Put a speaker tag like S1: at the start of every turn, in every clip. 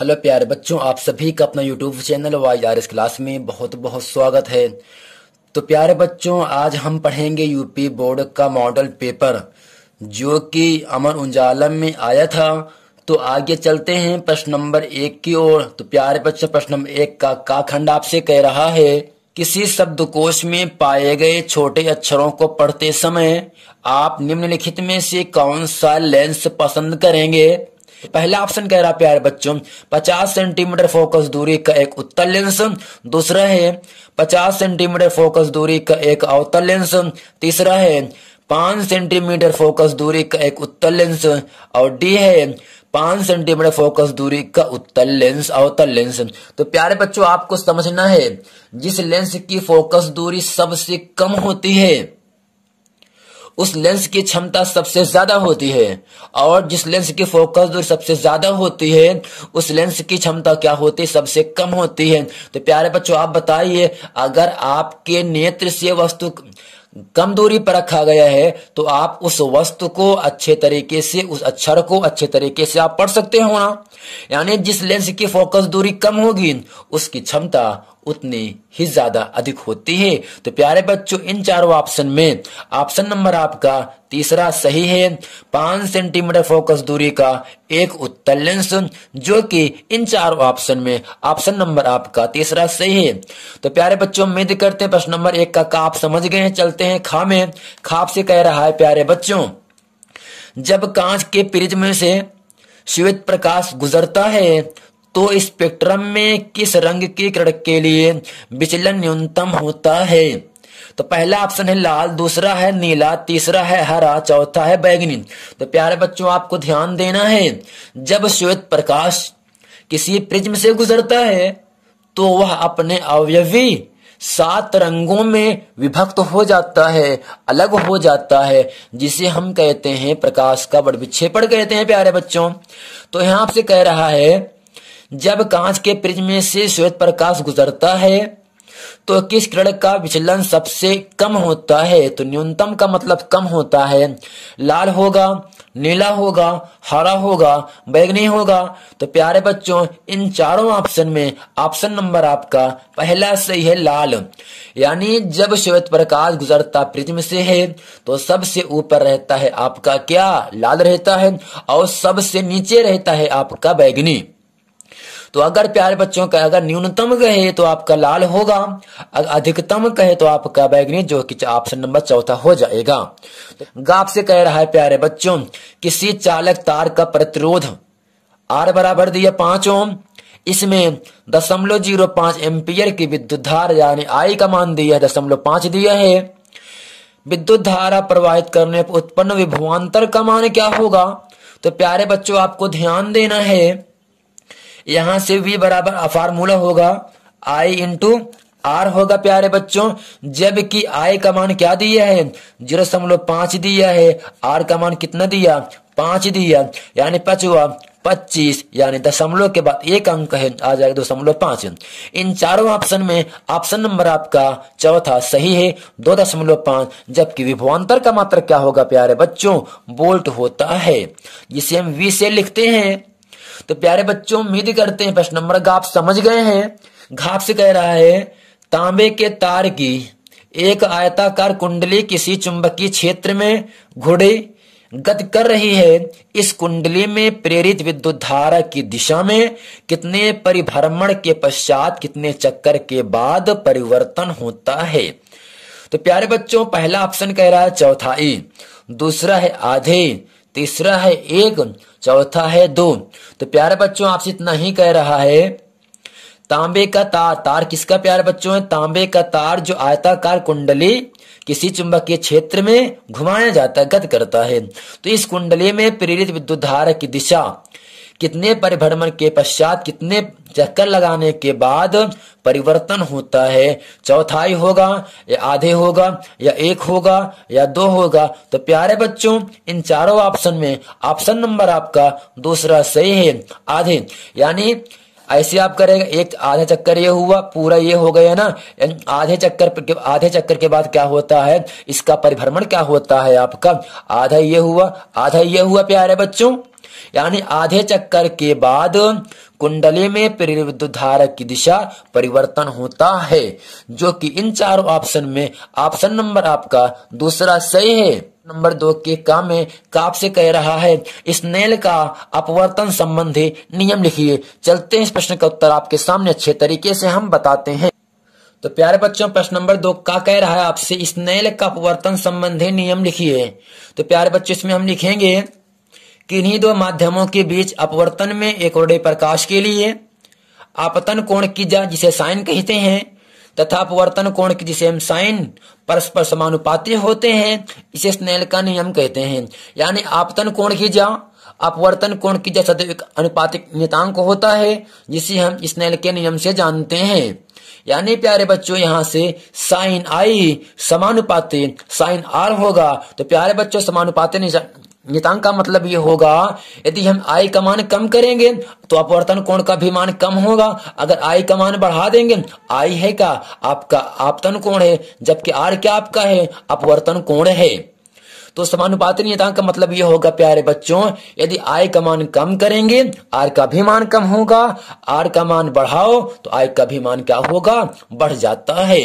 S1: hello प्यारे बच्चों आप सभी का अपना YouTube channel Y R S class में बहुत बहुत स्वागत है तो प्यारे बच्चों आज हम पढ़ेंगे यूपी बोर्ड का मॉडल पेपर जो कि अमर उजाला में आया था तो आगे चलते हैं प्रश्न नंबर एक की ओर तो प्यारे बच्चों प्रश्न नंबर एक का का खंड आपसे कह रहा है किसी शब्दकोश में पाए गए छोटे अक्षरों को पढ़ते समय आप निम्नलिखित में से कौन सा लेंस पसंद करेंगे पहला ऑप्शन कह रहा प्यारे बच्चों 50 सेंटीमीटर फोकस दूरी का एक उत्तर लेंस दूसरा है 50 सेंटीमीटर फोकस दूरी का एक अवतल लेंस तीसरा है 5 सेंटीमीटर फोकस दूरी का एक उत्तर लेंस और डी है पांच सेंटीमीटर फोकस दूरी का उत्तर लेंस अवतल लेंस तो प्यारे बच्चों आपको समझना है जिस लेंस की फोकस दूरी सबसे कम होती है उस लेंस की क्षमता सबसे ज्यादा होती है और जिस लेंस की फोकस दूर सबसे ज्यादा होती है उस लेंस की क्षमता क्या होती है सबसे कम होती है तो प्यारे बच्चों आप बताइए अगर आपके नेत्र से वस्तु कम दूरी पर रखा गया है तो आप उस वस्तु को अच्छे तरीके से उस अक्षर को अच्छे तरीके से आप पढ़ सकते हो ना यानी जिस लेंस की फोकस दूरी कम होगी उसकी क्षमता उतने ही ज्यादा अधिक होती है तो प्यारे बच्चों इन चारों ऑप्शन में ऑप्शन नंबर आपका तीसरा सही है पांच सेंटीमीटर फोकस दूरी का एक उत्तल लेंस जो कि इन चार ऑप्शन में ऑप्शन नंबर आपका तीसरा सही है तो प्यारे बच्चों उम्मीद करते हैं प्रश्न नंबर एक का, का आप समझ गए हैं चलते हैं खा में खाप से कह रहा है प्यारे बच्चों जब कांच के प्रिज में से श्वेत प्रकाश गुजरता है तो स्पेक्ट्रम में किस रंग के किरण के लिए विचलन न्यूनतम होता है तो पहला ऑप्शन है लाल दूसरा है नीला तीसरा है हरा चौथा है बैगनी तो प्यारे बच्चों आपको ध्यान देना है जब श्वेत प्रकाश किसी प्रिज्म से गुजरता है तो वह अपने अवयवी सात रंगों में विभक्त हो जाता है अलग हो जाता है जिसे हम कहते हैं प्रकाश का बड़ विक्षेपण कहते हैं प्यारे बच्चों तो यहां आपसे कह रहा है जब कांच के प्रिज्म से श्वेत प्रकाश गुजरता है तो किस किरण का विचलन सबसे कम होता है तो न्यूनतम का मतलब कम होता है लाल होगा नीला होगा हरा होगा बैगनी होगा तो प्यारे बच्चों इन चारों ऑप्शन में ऑप्शन नंबर आपका पहला सही है लाल यानी जब श्वेत प्रकाश गुजरता प्रिज्म से है तो सबसे ऊपर रहता है आपका क्या लाल रहता है और सबसे नीचे रहता है आपका बैगनी तो अगर प्यारे बच्चों का अगर न्यूनतम कहे तो आपका लाल होगा अधिकतम कहे तो आपका बैगनी जो कि ऑप्शन नंबर चौथा हो जाएगा गाप से कह रहा है प्यारे बच्चों किसी चालक तार का प्रतिरोध आर बराबर दिया पांच ओम इसमें दशमलव जीरो पांच एम्पियर की विद्युत धार यानी आई का मान दिया दशमलव पांच दिया है विद्युत धारा प्रवाहित करने पर उत्पन्न विभवांतर का मान क्या होगा तो प्यारे बच्चों आपको ध्यान देना है यहां से वी बराबर अफार्मूला होगा i इंटू आर होगा प्यारे बच्चों जबकि आई का मान क्या दिया है जीरो दशमलव पांच दिया है आर का मान कितना दिया पांच दिया यानी पचवा पच्चीस यानी दशमलव के बाद एक अंक है आ जाएगा दशमलव पांच इन चारों ऑप्शन में ऑप्शन नंबर आपका चौथा सही है दो दशमलव पांच जबकि विभवान्तर का मात्र क्या होगा प्यारे बच्चों बोल्ट होता है जिसे हम वी से लिखते हैं तो प्यारे बच्चों उम्मीद करते हैं प्रश्न नंबर घाप समझ गए हैं घाप से कह रहा है तांबे के तार की एक आयताकार कुंडली किसी चुंबकीय क्षेत्र में घुड़े गत कर रही है इस कुंडली में प्रेरित विद्युत धारा की दिशा में कितने परिभ्रमण के पश्चात कितने चक्कर के बाद परिवर्तन होता है तो प्यारे बच्चों पहला ऑप्शन कह रहा है चौथाई दूसरा है आधे तीसरा है एक चौथा है दो तो प्यारे बच्चों आपसे इतना ही कह रहा है तांबे का तार तार किसका प्यारे बच्चों है तांबे का तार जो आयताकार कुंडली किसी चुंबकीय क्षेत्र में घुमाया जाता है गत करता है तो इस कुंडली में प्रेरित विद्युत धारा की दिशा कितने परिभ्रमण के पश्चात कितने चक्कर लगाने के बाद परिवर्तन होता है चौथाई होगा या आधे होगा या एक होगा या दो होगा तो प्यारे बच्चों इन चारों ऑप्शन में ऑप्शन नंबर आपका दूसरा सही है आधे यानी ऐसे आप करेंगे एक आधे चक्कर ये हुआ पूरा ये हो गया ना आधे चक्कर आधे चक्कर के बाद क्या होता है इसका परिभ्रमण क्या होता है आपका आधा ये हुआ आधा ये हुआ प्यारे बच्चों यानी आधे चक्कर के बाद कुंडली में प्रेरित विद्युत धारा की दिशा परिवर्तन होता है जो कि इन चारों ऑप्शन में ऑप्शन नंबर आपका दूसरा सही है नंबर दो के काम में काप से कह रहा है इस नेल का अपवर्तन संबंधी नियम लिखिए चलते हैं इस प्रश्न का उत्तर आपके सामने अच्छे तरीके से हम बताते हैं तो प्यारे बच्चों प्रश्न नंबर दो का कह रहा है आपसे इस नेल का अपवर्तन संबंधी नियम लिखिए तो प्यारे बच्चों इसमें हम लिखेंगे किन्हीं दो माध्यमों के बीच अपवर्तन में एक रोडे प्रकाश के लिए आपतन कोण की जा जिसे साइन कहते हैं तथा अपवर्तन कोण की जिसे हम साइन परस्पर समानुपाती होते हैं इसे स्नेल का नियम कहते हैं यानी आपतन कोण की जा अपवर्तन कोण की जा सदैव अनुपातिक नियतांक होता है जिसे हम स्नेल के नियम से जानते हैं यानी प्यारे बच्चों यहाँ से साइन आई समानुपाती साइन आर होगा तो प्यारे बच्चों समानुपाती नितान का मतलब ये होगा यदि हम आय का मान कम करेंगे तो अपवर्तन कोण का भी मान कम होगा अगर आय का मान बढ़ा देंगे आय है का आपका आपतन कोण है जबकि आर क्या आपका है अपवर्तन कोण है तो समानुपातनीयतांक का मतलब ये होगा प्यारे बच्चों यदि आय का मान कम करेंगे आर का भी मान कम होगा आर का मान बढ़ाओ तो आय का भी मान क्या होगा बढ़ जाता है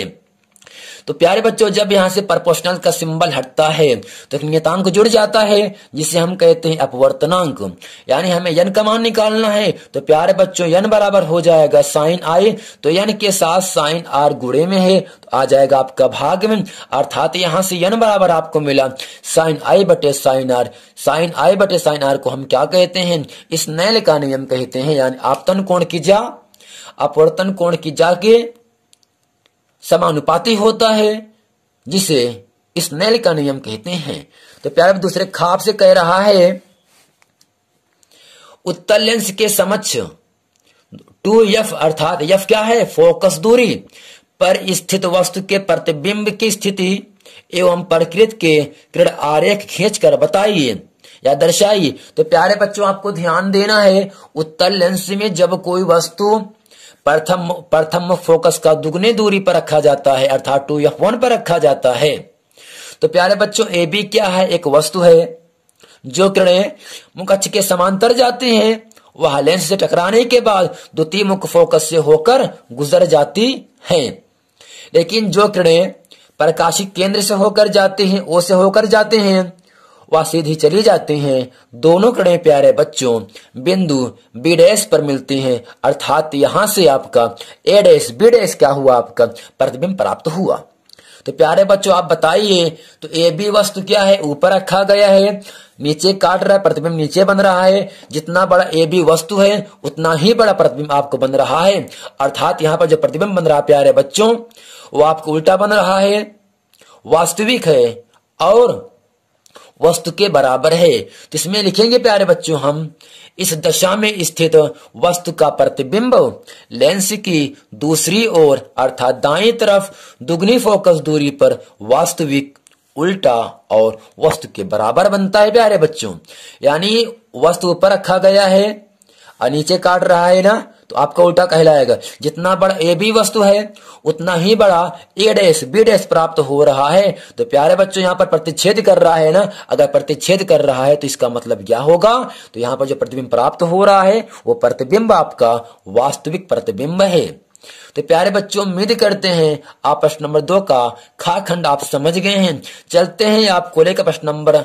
S1: तो प्यारे बच्चों जब यहाँ से प्रपोशनल का सिंबल हटता है तो एक नियतांक जुड़ जाता है जिसे हम कहते हैं अपवर्तनांक यानी हमें यन का मान निकालना है तो प्यारे बच्चों यन बराबर हो जाएगा साइन आई तो यन के साथ साइन आर गुड़े में है तो आ जाएगा आपका भाग में अर्थात यहाँ से यन बराबर आपको मिला साइन आई बटे साइन आर साइन आई बटे साइन आर को हम क्या कहते हैं इस नैल का नियम कहते हैं यानी आपतन कोण की जा अपवर्तन कोण की जाके समानुपाती होता है जिसे स्नेल का नियम कहते हैं तो प्यारे दूसरे खाप से कह रहा है उत्तल लेंस के समक्ष टू यफ अर्थात यफ क्या है फोकस दूरी पर स्थित वस्तु के प्रतिबिंब की स्थिति एवं प्रकृत के कृण आरेख खींचकर बताइए या दर्शाइए तो प्यारे बच्चों आपको ध्यान देना है उत्तर लेंस में जब कोई वस्तु प्रथम प्रथम फोकस का दुगने दूरी पर रखा जाता है अर्थात टू एफ वन पर रखा जाता है तो प्यारे बच्चों ए बी क्या है एक वस्तु है जो किरणें मुकक्ष के समांतर जाती हैं वह लेंस से टकराने के बाद द्वितीय मुख फोकस से होकर गुजर जाती हैं लेकिन जो किरणें प्रकाशित केंद्र से होकर जाते हैं ओ से होकर जाते हैं वह सीधी चली जाती हैं दोनों कड़े प्यारे बच्चों बिंदु बी पर मिलती हैं अर्थात यहाँ से आपका ए डैश बी क्या हुआ आपका प्रतिबिंब प्राप्त हुआ तो प्यारे बच्चों आप बताइए तो ए बी वस्तु क्या है ऊपर रखा गया है नीचे काट रहा है प्रतिबिंब नीचे बन रहा है जितना बड़ा ए बी वस्तु है उतना ही बड़ा प्रतिबिंब आपको बन रहा है अर्थात यहाँ पर जो प्रतिबिंब बन रहा है प्यारे बच्चों वो आपको उल्टा बन रहा है वास्तविक है और वस्तु के बराबर है तो इसमें लिखेंगे प्यारे बच्चों हम इस दशा में स्थित वस्तु का प्रतिबिंब लेंस की दूसरी ओर अर्थात दाएं तरफ दुगनी फोकस दूरी पर वास्तविक उल्टा और वस्तु के बराबर बनता है प्यारे बच्चों यानी वस्तु ऊपर रखा गया है और नीचे काट रहा है ना तो आपका उल्टा कहलाएगा जितना बड़ा ए बी वस्तु है उतना ही बड़ा ए डेस बी डेस प्राप्त हो रहा है तो प्यारे बच्चों यहाँ पर प्रतिच्छेद कर रहा है ना अगर प्रतिच्छेद कर रहा है तो इसका मतलब क्या होगा तो यहाँ पर जो प्रतिबिंब प्राप्त हो रहा है वो प्रतिबिंब आपका वास्तविक प्रतिबिंब है तो प्यारे बच्चों उम्मीद करते हैं आप प्रश्न नंबर दो का खा खंड आप समझ गए हैं चलते हैं आपको लेकर प्रश्न नंबर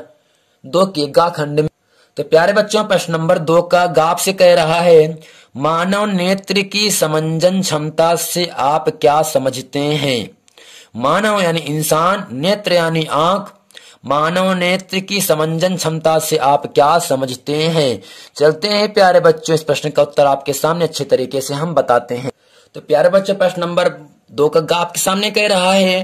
S1: दो के गा खंड में तो प्यारे बच्चों प्रश्न नंबर दो का गाप से कह रहा है मानव नेत्र की समंजन क्षमता से आप क्या समझते हैं मानव यानी इंसान नेत्र यानी आंख मानव नेत्र की समंजन क्षमता से आप क्या समझते हैं चलते हैं प्यारे बच्चों इस प्रश्न का उत्तर आपके सामने अच्छे तरीके से हम बताते हैं तो प्यारे बच्चों प्रश्न नंबर दो का आपके सामने कह रहा है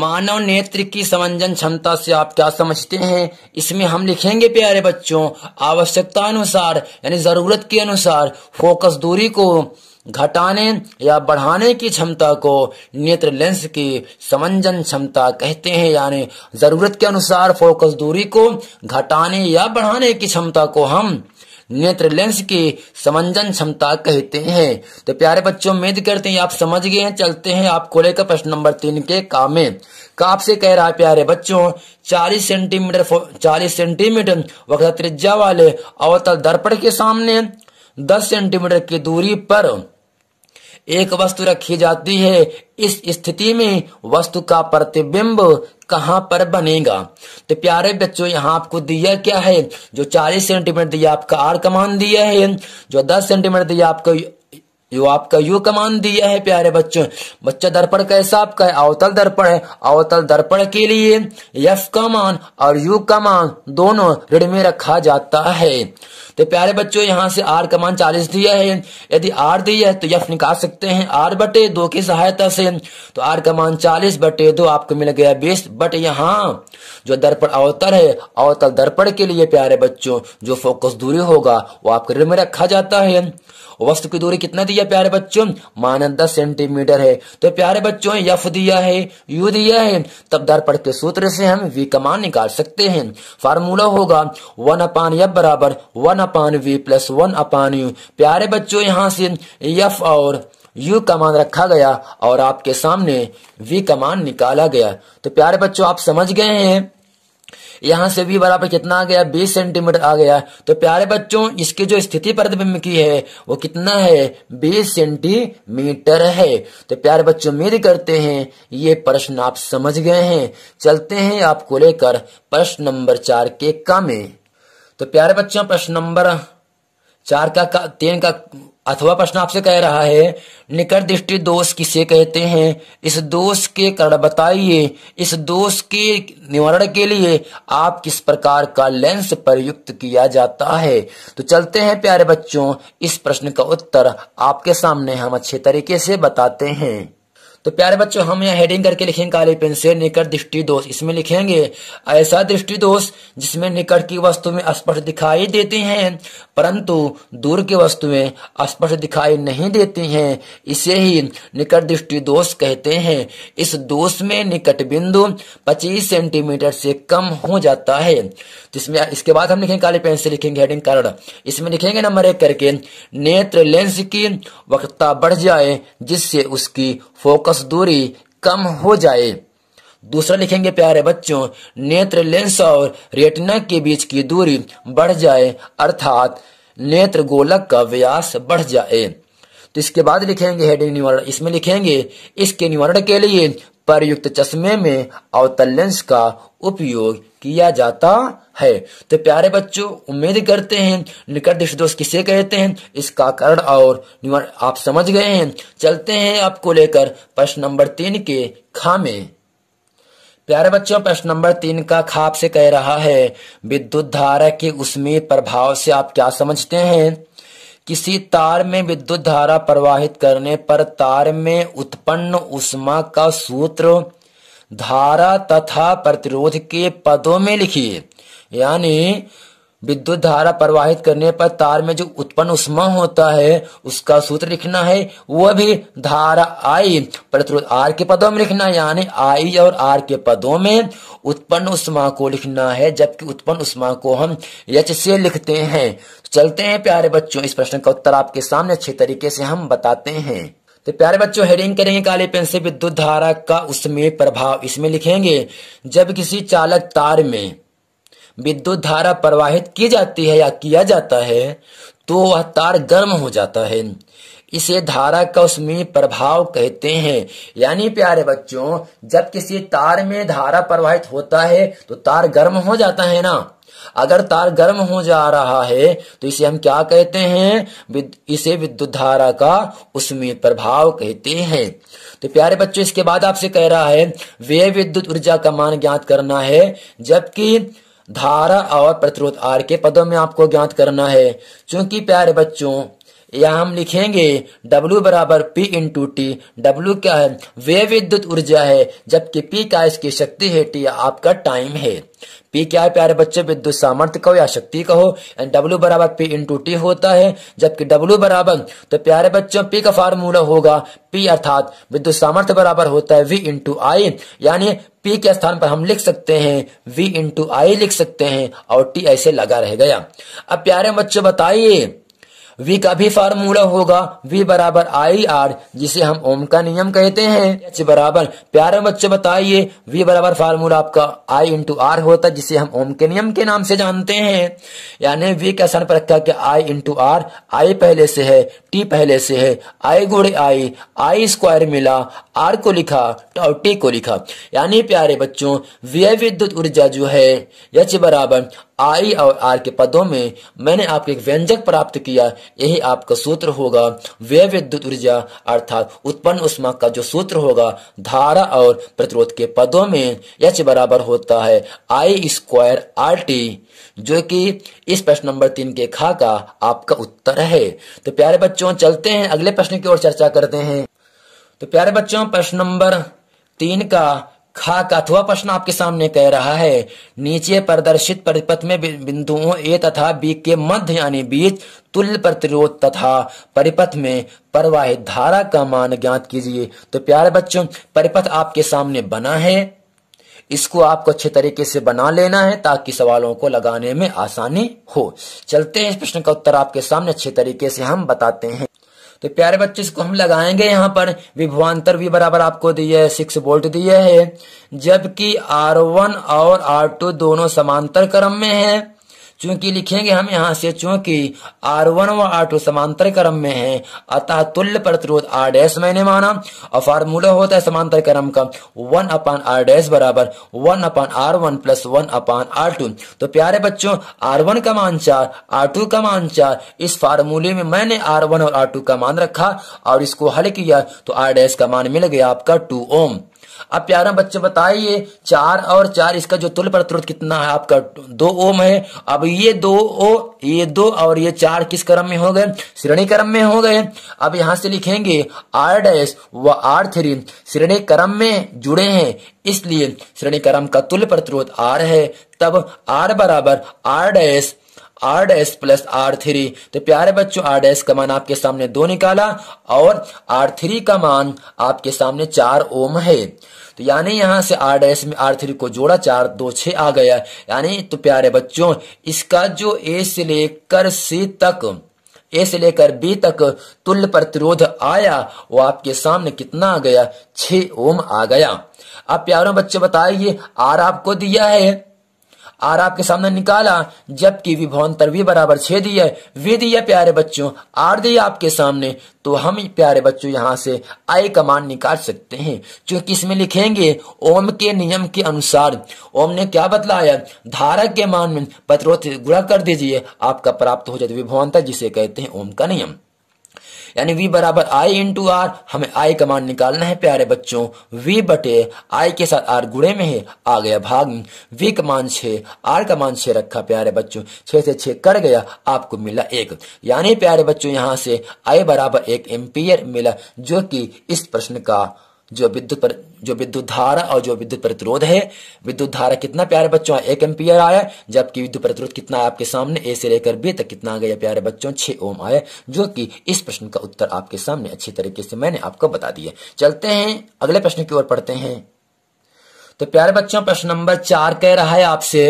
S1: मानव नेत्र की समंजन क्षमता से आप क्या समझते हैं इसमें हम लिखेंगे प्यारे बच्चों आवश्यकता अनुसार यानी जरूरत के अनुसार फोकस दूरी को घटाने या बढ़ाने की क्षमता को नेत्र लेंस की समंजन क्षमता कहते हैं यानी जरूरत के अनुसार फोकस दूरी को घटाने या बढ़ाने की क्षमता को हम नेत्र लेंस के समंजन क्षमता कहते हैं तो प्यारे बच्चों उम्मीद करते हैं आप समझ गए हैं चलते हैं आपको लेकर प्रश्न नंबर तीन के कामे में तो से कह रहा है प्यारे बच्चों 40 सेंटीमीटर 40 सेंटीमीटर वक्र त्रिज्या वाले अवतल दर्पण के सामने 10 सेंटीमीटर की दूरी पर एक वस्तु रखी जाती है इस स्थिति में वस्तु का प्रतिबिंब कहाँ पर बनेगा तो प्यारे बच्चों यहाँ आपको दिया क्या है जो 40 सेंटीमीटर दिया आपका आर कमान दिया है जो 10 सेंटीमीटर दिया आपका जो आपका यू कमान दिया है प्यारे बच्चों बच्चा दर्पण कैसा आपका है अवतल दर्पण है अवतल दर्पण के लिए यफ कमान और यू कमान दोनों ऋण में रखा जाता है तो प्यारे बच्चों यहाँ से आर का मान चालीस दिया है यदि आर दिया है तो यफ निकाल सकते हैं आर बटे दो की सहायता से तो आर का मान चालीस बटे दो आपको मिल गया बीस बट यहाँ जो दर्पण अवतर है अवतल दर्पण के लिए प्यारे बच्चों जो फोकस दूरी होगा वो आपके ऋण में रखा जाता है वस्तु की दूरी कितना दिया प्यारे बच्चों मानद दस सेंटीमीटर है तो प्यारे बच्चों यफ दिया है यू दिया है तब दर्पण के सूत्र से हम वी का मान निकाल सकते हैं फार्मूला होगा वन अपान यफ बराबर one upon v plus one upon u प्यारे बच्चों यहाँ से यफ और यू कमान रखा गया और आपके सामने वी कमान निकाला गया तो प्यारे बच्चों आप समझ गए हैं यहाँ से भी बराबर कितना आ गया बीस सेंटीमीटर आ गया तो प्यारे बच्चों इसकी जो स्थिति प्रतिबिंब की है वो कितना है बीस सेंटीमीटर है तो प्यारे बच्चों उम्मीद करते हैं ये प्रश्न आप समझ गए हैं चलते हैं आपको लेकर प्रश्न नंबर चार के का में तो प्यारे बच्चों प्रश्न नंबर चार का, का तीन का अथवा प्रश्न आपसे कह रहा है निकट दृष्टि दोष किसे कहते हैं इस दोष के कारण बताइए इस दोष के निवारण के लिए आप किस प्रकार का लेंस प्रयुक्त किया जाता है तो चलते हैं प्यारे बच्चों इस प्रश्न का उत्तर आपके सामने हम अच्छे तरीके से बताते हैं तो प्यारे बच्चों हम यहाँ हेडिंग करके लिखेंगे काले पेन से निकट दृष्टि दोष इसमें लिखेंगे ऐसा दृष्टि दोष जिसमें निकट की वस्तु में स्पष्ट दिखाई देते हैं परंतु दूर की में स्पष्ट दिखाई नहीं देती हैं इसे ही निकट दृष्टि दोष कहते हैं इस दोष में निकट बिंदु 25 सेंटीमीटर से कम हो जाता है जिसमें तो इसके बाद हम लिखेंगे काले पेन से लिखेंगे हेडिंग कारण इसमें लिखेंगे नंबर एक करके नेत्र लेंस की वक्ता बढ़ जाए जिससे उसकी फोकस आपस दूरी कम हो जाए दूसरा लिखेंगे प्यारे बच्चों नेत्र लेंस और रेटिना के बीच की दूरी बढ़ जाए अर्थात नेत्र गोलक का व्यास बढ़ जाए तो इसके बाद लिखेंगे हेडिंग निवारण इसमें लिखेंगे इसके निवारण के लिए प्रयुक्त चश्मे में अवतल लेंस का उपयोग किया जाता है तो प्यारे बच्चों उम्मीद करते हैं निकट दृष्टि दोष किसे कहते हैं इसका कारण और आप समझ गए हैं चलते हैं आपको लेकर प्रश्न नंबर तीन के खा में प्यारे बच्चों प्रश्न नंबर तीन का खाप से कह रहा है विद्युत धारा के उसमें प्रभाव से आप क्या समझते हैं किसी तार में विद्युत धारा प्रवाहित करने पर तार में उत्पन्न उष्मा का सूत्र धारा तथा प्रतिरोध के पदों में लिखिए यानी विद्युत धारा प्रवाहित करने पर तार में जो उत्पन्न उष्मा होता है उसका सूत्र लिखना है वह भी धारा आई प्रतिरोध आर के पदों में लिखना है यानी आई और आर के पदों में उत्पन्न उष्मा को लिखना है जबकि उत्पन्न उष्मा को हम यच से लिखते हैं तो चलते हैं प्यारे बच्चों इस प्रश्न का उत्तर आपके सामने अच्छे तरीके से हम बताते हैं तो प्यारे बच्चों हेडिंग करेंगे काले पेन से विद्युत धारा का उसमें प्रभाव इसमें लिखेंगे जब किसी चालक तार में विद्युत धारा प्रवाहित की जाती है या किया जाता है तो वह तार गर्म हो जाता है इसे धारा का उसमें प्रभाव कहते हैं यानी प्यारे बच्चों जब किसी तार में धारा प्रवाहित होता है तो तार गर्म हो जाता है ना अगर तार गर्म हो जा रहा है तो इसे हम क्या कहते हैं इसे विद्युत धारा का उसमें प्रभाव कहते हैं तो प्यारे बच्चों इसके बाद आपसे कह रहा है वे विद्युत ऊर्जा का मान ज्ञात करना है जबकि धारा और प्रतिरोध आर के पदों में आपको ज्ञात करना है क्योंकि प्यारे बच्चों या हम लिखेंगे W बराबर P इंटू टी डब्ल्यू क्या है वे विद्युत ऊर्जा है जबकि P का इसकी शक्ति है टी आपका टाइम है पी क्या है प्यारे बच्चे विद्युत सामर्थ्य कहो या शक्ति कहो एंड डब्ल्यू बराबर पी इंटू टी होता है जबकि डब्ल्यू बराबर तो प्यारे बच्चों पी का फार्मूला होगा पी अर्थात विद्युत सामर्थ्य बराबर होता है वी इंटू आई यानी पी के स्थान पर हम लिख सकते हैं वी इंटू आई लिख सकते हैं और टी ऐसे लगा रह गया अब प्यारे बच्चों बताइए वी का भी फार्मूला होगा वी बराबर आई आर जिसे हम ओम का नियम कहते हैं एच बराबर प्यारे बच्चों बताइए वी बराबर फार्मूला आपका आई इंटू आर होता है जिसे हम ओम के नियम के नाम से जानते हैं यानी वी का सर्ण प्रख्या रखा कि आई इंटू आर आई पहले से है टी पहले से है आई घोड़े आई आई स्क्वायर मिला आर को लिखा और टी को लिखा यानी प्यारे बच्चों व्यय विद्युत ऊर्जा जो है यच बराबर आई और आर के पदों में मैंने आपको एक व्यंजक प्राप्त किया यही आपका सूत्र होगा व्यय विद्युत ऊर्जा अर्थात उत्पन्न उष्मा का जो सूत्र होगा धारा और प्रतिरोध के पदों में यच बराबर होता है आई स्क्वायर आर टी जो कि इस प्रश्न नंबर तीन के खा का आपका उत्तर है तो प्यारे बच्चों चलते हैं अगले प्रश्न की ओर चर्चा करते हैं तो प्यारे बच्चों प्रश्न नंबर तीन का खा का अथवा प्रश्न आपके सामने कह रहा है नीचे प्रदर्शित परिपथ में बिंदुओं ए तथा बी के मध्य यानी बीच तुल्य प्रतिरोध तथा परिपथ में प्रवाहित धारा का मान ज्ञात कीजिए तो प्यारे बच्चों परिपथ आपके सामने बना है इसको आपको अच्छे तरीके से बना लेना है ताकि सवालों को लगाने में आसानी हो चलते हैं इस प्रश्न का उत्तर आपके सामने अच्छे तरीके से हम बताते हैं तो प्यारे बच्चे इसको हम लगाएंगे यहाँ पर विभवान्तर भी बराबर आपको दिया है सिक्स वोल्ट दिया है जबकि आर वन और आर टू दोनों समांतर क्रम में है चूंकि लिखेंगे हम यहाँ से चूंकि आर वन व आर टू समांतर क्रम में है अतः तुल्य प्रतिरोध आर डैश मैंने माना और फार्मूला होता है समांतर क्रम का वन अपान आर डैश बराबर one upon R one plus one upon R two तो प्यारे बच्चों आर वन का मान चार आर टू का मान चार इस फार्मूले में मैंने आर वन और आर टू का मान रखा और इसको हल किया तो आर डैश का मान मिल गया आपका टू ओम अब प्यारा बच्चे बताइए चार और चार इसका जो तुल प्रतिरोध कितना है आपका दो ओम है अब ये दो ओ ये दो और ये चार किस क्रम में हो गए श्रेणी क्रम में हो गए अब यहां से लिखेंगे आर डैश व आर थ्री श्रेणी क्रम में जुड़े हैं इसलिए श्रेणी क्रम का तुल प्रतिरोध आर है तब आर बराबर R dash R dash plus R three तो प्यारे बच्चों आर डैस का मान आपके सामने दो निकाला और आर थ्री का मान आपके सामने चार ओम है तो यानी यहां से आर डैस में आर थ्री को जोड़ा चार दो छ आ गया यानी तो प्यारे बच्चों इसका जो ए से लेकर सी तक ए से लेकर बी तक तुल्य प्रतिरोध आया वो आपके सामने कितना आ गया छ ओम आ गया अब प्यारों बच्चे बताइए आर आपको दिया है आर आपके सामने निकाला जबकि विभवन भी बराबर दी है वे दिया प्यारे बच्चों आर दी आपके सामने तो हम प्यारे बच्चों यहाँ से आई कमांड निकाल सकते हैं क्योंकि इसमें लिखेंगे ओम के नियम के अनुसार ओम ने क्या बतलाया धारक के मान में पत्रोत गुणा कर दीजिए आपका प्राप्त हो जाए विभवंता जिसे कहते हैं ओम का नियम यानी वी बराबर आई इंटू आर हमें आई का मान निकालना है प्यारे बच्चों वी बटे आई के साथ आर गुड़े में है आ गया भाग वी का मान आर का मान रखा प्यारे बच्चों छे से छे कर गया आपको मिला एक यानी प्यारे बच्चों यहाँ से आई बराबर एक एम्पियर मिला जो कि इस प्रश्न का जो विद्युत पर जो विद्युत धारा और जो विद्युत प्रतिरोध है विद्युत धारा कितना प्यारे बच्चों एक एम्पियर आया जबकि विद्युत प्रतिरोध कितना है आपके सामने ए से लेकर बी तक कितना आ गया प्यारे बच्चों छह ओम आया जो कि इस प्रश्न का उत्तर आपके सामने अच्छी तरीके से मैंने आपको बता दिया चलते हैं अगले प्रश्न की ओर पढ़ते हैं तो प्यारे बच्चों प्रश्न नंबर चार कह रहा है आपसे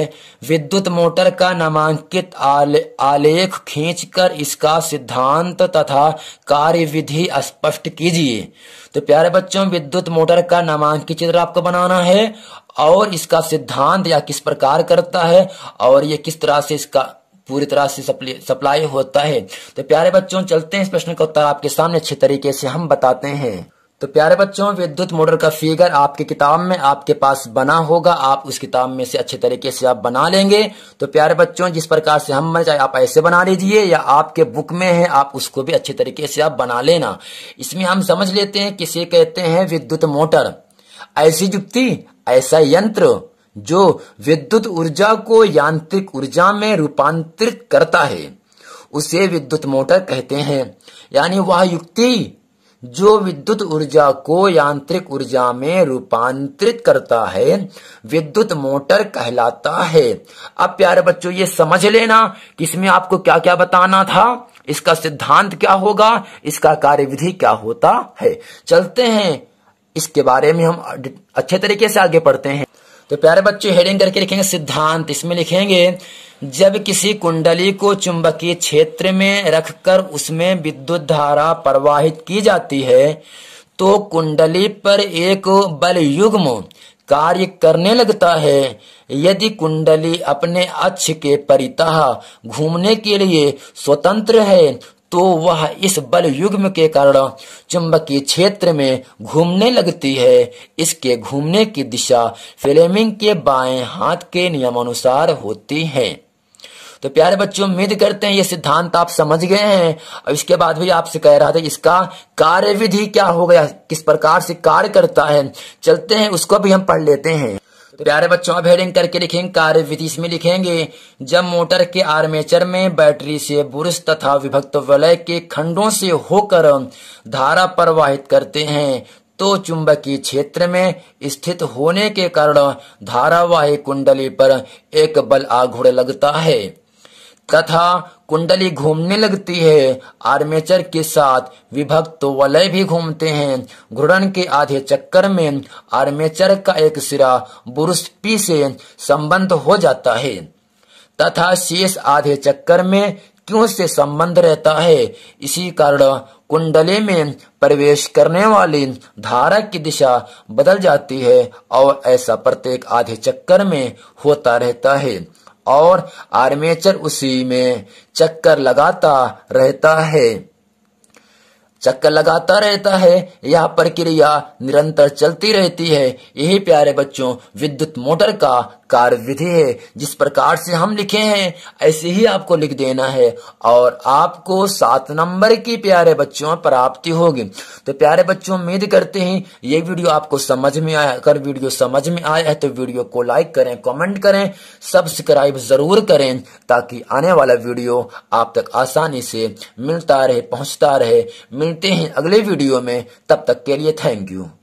S1: विद्युत मोटर का नामांकित आले, आलेख खींचकर इसका सिद्धांत तथा कार्य विधि स्पष्ट कीजिए तो प्यारे बच्चों विद्युत मोटर का नामांकित चित्र आपको बनाना है और इसका सिद्धांत या किस प्रकार करता है और ये किस तरह से इसका पूरी तरह से सप्लाई होता है तो प्यारे बच्चों चलते हैं इस प्रश्न का उत्तर आपके सामने अच्छे तरीके से हम बताते हैं तो प्यारे बच्चों विद्युत मोटर का फिगर आपके किताब में आपके पास बना होगा आप उस किताब में से अच्छे तरीके से आप बना लेंगे तो प्यारे बच्चों जिस प्रकार से हम चाहे आप ऐसे बना लीजिए या आपके बुक में है आप उसको भी अच्छे तरीके से आप बना लेना इसमें हम समझ लेते हैं किसे कहते हैं विद्युत मोटर ऐसी युक्ति ऐसा यंत्र जो विद्युत ऊर्जा को यांत्रिक ऊर्जा में रूपांतरित करता है उसे विद्युत मोटर कहते हैं यानी वह युक्ति जो विद्युत ऊर्जा को यांत्रिक ऊर्जा में रूपांतरित करता है विद्युत मोटर कहलाता है अब प्यारे बच्चों ये समझ लेना कि इसमें आपको क्या क्या बताना था इसका सिद्धांत क्या होगा इसका कार्यविधि क्या होता है चलते हैं इसके बारे में हम अच्छे तरीके से आगे पढ़ते हैं तो प्यारे बच्चे हेडिंग करके लिखेंगे सिद्धांत इसमें लिखेंगे जब किसी कुंडली को चुंबकीय क्षेत्र में रखकर उसमें विद्युत धारा प्रवाहित की जाती है तो कुंडली पर एक बल युग्म कार्य करने लगता है यदि कुंडली अपने अक्ष के परिता घूमने के लिए स्वतंत्र है तो वह इस बल युग्म के कारण चुंबकीय क्षेत्र में घूमने लगती है इसके घूमने की दिशा फ्लेमिंग के बाएं हाथ के नियमानुसार होती है तो प्यारे बच्चों उम्मीद करते हैं ये सिद्धांत आप समझ गए हैं और इसके बाद भी आपसे कह रहा था इसका कार्य विधि क्या हो गया किस प्रकार से कार्य करता है चलते हैं उसको भी हम पढ़ लेते हैं तो प्यारे बच्चों अब हेडिंग करके लिखेंगे कार्य विधि इसमें लिखेंगे जब मोटर के आर्मेचर में बैटरी से बुरुष तथा विभक्त वलय के खंडों से होकर धारा प्रवाहित करते हैं तो चुंबकीय क्षेत्र में स्थित होने के कारण धारावाही कुंडली पर एक बल आघूर लगता है तथा कुंडली घूमने लगती है आर्मेचर के साथ विभक्त वलय भी घूमते हैं घूर्णन के आधे चक्कर में आर्मेचर का एक सिरा बुरुस्पी से संबंध हो जाता है तथा शेष आधे चक्कर में क्यों से संबंध रहता है इसी कारण कुंडली में प्रवेश करने वाली धारा की दिशा बदल जाती है और ऐसा प्रत्येक आधे चक्कर में होता रहता है और आर्मेचर उसी में चक्कर लगाता रहता है चक्कर लगाता रहता है यह प्रक्रिया निरंतर चलती रहती है यही प्यारे बच्चों विद्युत मोटर का कार्य विधि है जिस प्रकार से हम लिखे हैं ऐसे ही आपको लिख देना है और आपको सात नंबर की प्यारे बच्चों प्राप्ति होगी तो प्यारे बच्चों उम्मीद करते हैं ये वीडियो आपको समझ में आया अगर वीडियो समझ में आया है तो वीडियो को लाइक करें कमेंट करें सब्सक्राइब जरूर करें ताकि आने वाला वीडियो आप तक आसानी से मिलता रहे पहुंचता रहे मिलते हैं अगले वीडियो में तब तक के लिए थैंक यू